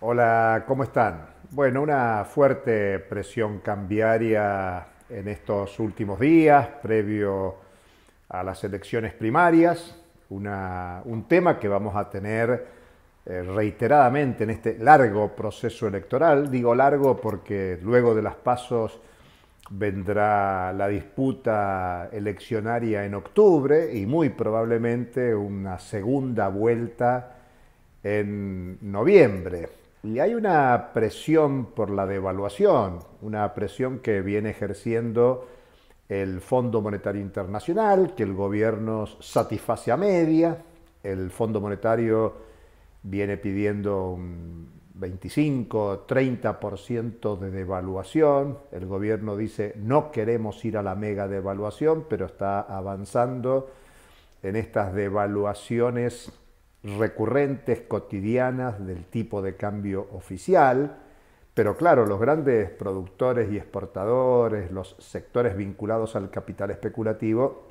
Hola, ¿cómo están? Bueno, una fuerte presión cambiaria en estos últimos días, previo a las elecciones primarias, un tema que vamos a tener eh, reiteradamente en este largo proceso electoral. Digo largo porque luego de las pasos vendrá la disputa eleccionaria en octubre y muy probablemente una segunda vuelta en noviembre y hay una presión por la devaluación, una presión que viene ejerciendo el Fondo Monetario Internacional, que el gobierno satisface a media. El Fondo Monetario viene pidiendo un 25, 30% de devaluación. El gobierno dice no queremos ir a la mega devaluación, pero está avanzando en estas devaluaciones recurrentes, cotidianas del tipo de cambio oficial, pero claro, los grandes productores y exportadores, los sectores vinculados al capital especulativo,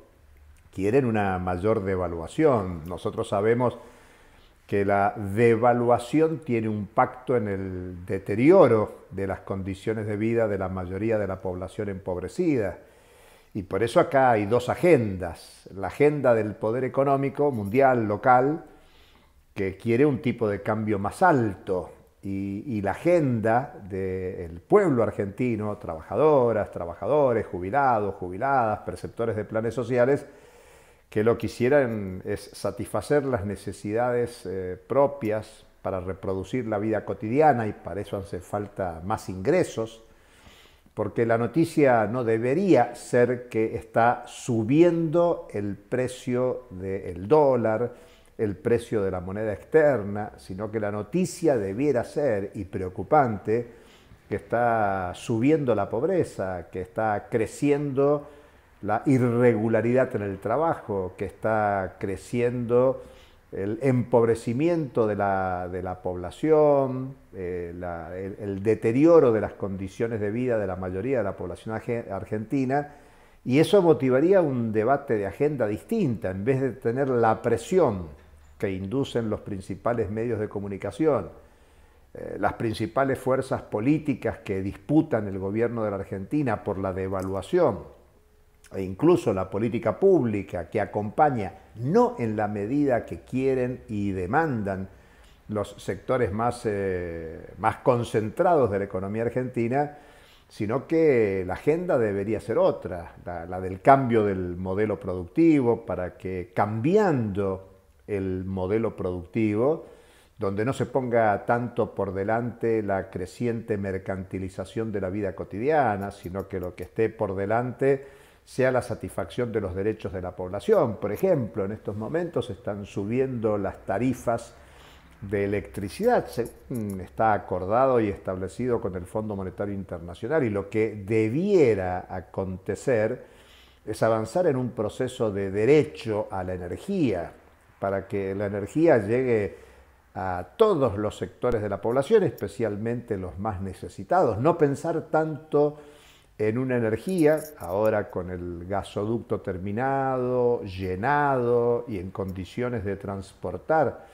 quieren una mayor devaluación. Nosotros sabemos que la devaluación tiene un pacto en el deterioro de las condiciones de vida de la mayoría de la población empobrecida. Y por eso acá hay dos agendas, la agenda del poder económico mundial, local, que quiere un tipo de cambio más alto y, la agenda del pueblo argentino, trabajadoras, trabajadores, jubilados, jubiladas, perceptores de planes sociales, que lo quisieran es satisfacer las necesidades eh, propias para reproducir la vida cotidiana y para eso hace falta más ingresos, porque la noticia no debería ser que está subiendo el precio del dólar, el precio de la moneda externa, sino que la noticia debiera ser, y preocupante, que está subiendo la pobreza, que está creciendo la irregularidad en el trabajo, que está creciendo el empobrecimiento de la, población, eh, el, deterioro de las condiciones de vida de la mayoría de la población argentina, y eso motivaría un debate de agenda distinta, en vez de tener la presión que inducen los principales medios de comunicación, eh, las principales fuerzas políticas que disputan el gobierno de la Argentina por la devaluación e incluso la política pública que acompaña, no en la medida que quieren y demandan los sectores más, eh, más concentrados de la economía argentina, sino que la agenda debería ser otra, la del cambio del modelo productivo, para que cambiando el modelo productivo, donde no se ponga tanto por delante la creciente mercantilización de la vida cotidiana, sino que lo que esté por delante sea la satisfacción de los derechos de la población. Por ejemplo, en estos momentos están subiendo las tarifas de electricidad, está acordado y establecido con el Fondo Monetario Internacional y lo que debiera acontecer es avanzar en un proceso de derecho a la energía, para que la energía llegue a todos los sectores de la población, especialmente los más necesitados. No pensar tanto en una energía, ahora con el gasoducto terminado, llenado y en condiciones de transportar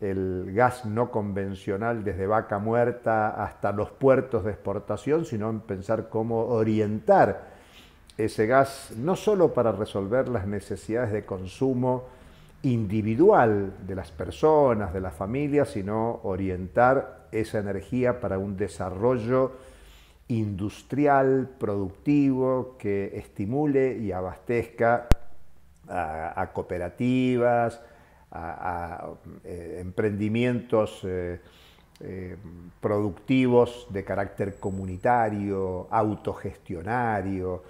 el gas no convencional desde vaca muerta hasta los puertos de exportación, sino en pensar cómo orientar ese gas no solo para resolver las necesidades de consumo, individual de las personas, de las familias, sino orientar esa energía para un desarrollo industrial, productivo, que estimule y abastezca a, cooperativas, a, eh, emprendimientos eh, eh, productivos de carácter comunitario, autogestionario,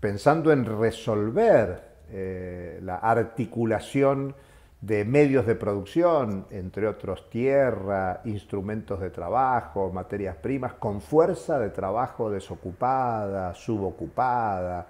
pensando en resolver eh, la articulación de medios de producción, entre otros tierra, instrumentos de trabajo, materias primas, con fuerza de trabajo desocupada, subocupada,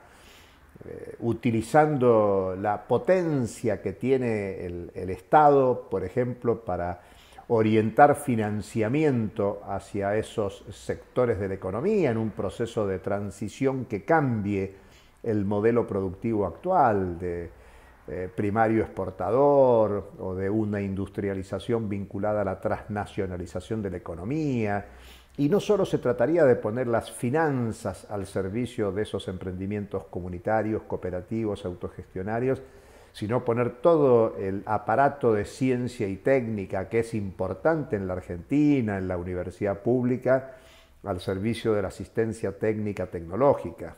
eh, utilizando la potencia que tiene el Estado, por ejemplo, para orientar financiamiento hacia esos sectores de la economía en un proceso de transición que cambie el modelo productivo actual de eh, primario exportador o de una industrialización vinculada a la transnacionalización de la economía. Y no solo se trataría de poner las finanzas al servicio de esos emprendimientos comunitarios, cooperativos, autogestionarios, sino poner todo el aparato de ciencia y técnica que es importante en la Argentina, en la universidad pública, al servicio de la asistencia técnica tecnológica.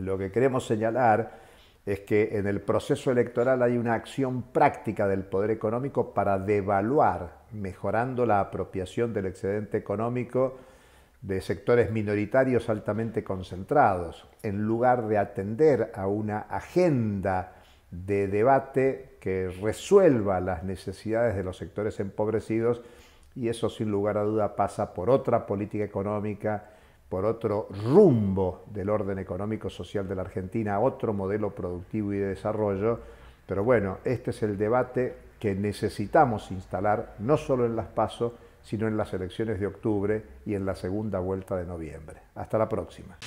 Lo que queremos señalar es que en el proceso electoral hay una acción práctica del poder económico para devaluar, mejorando la apropiación del excedente económico de sectores minoritarios altamente concentrados, en lugar de atender a una agenda de debate que resuelva las necesidades de los sectores empobrecidos, y eso sin lugar a duda pasa por otra política económica, por otro rumbo del orden económico-social de la Argentina, otro modelo productivo y de desarrollo. Pero bueno, este es el debate que necesitamos instalar no solo en las PASO, sino en las elecciones de octubre y en la segunda vuelta de noviembre. Hasta la próxima.